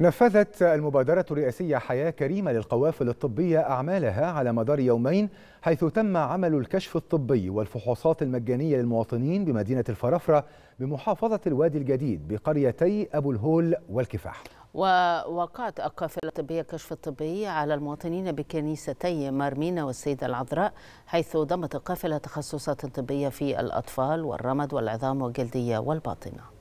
نفذت المبادرة الرئاسية حياة كريمة للقوافل الطبية أعمالها على مدار يومين حيث تم عمل الكشف الطبي والفحوصات المجانية للمواطنين بمدينة الفرافرة بمحافظة الوادي الجديد بقريتي أبو الهول والكفاح ووقعت القافلة الطبية كشف الطبي على المواطنين بكنيستي مارمينا والسيدة العذراء حيث ضمت القافلة تخصصات طبية في الأطفال والرمد والعظام والجلدية والباطنة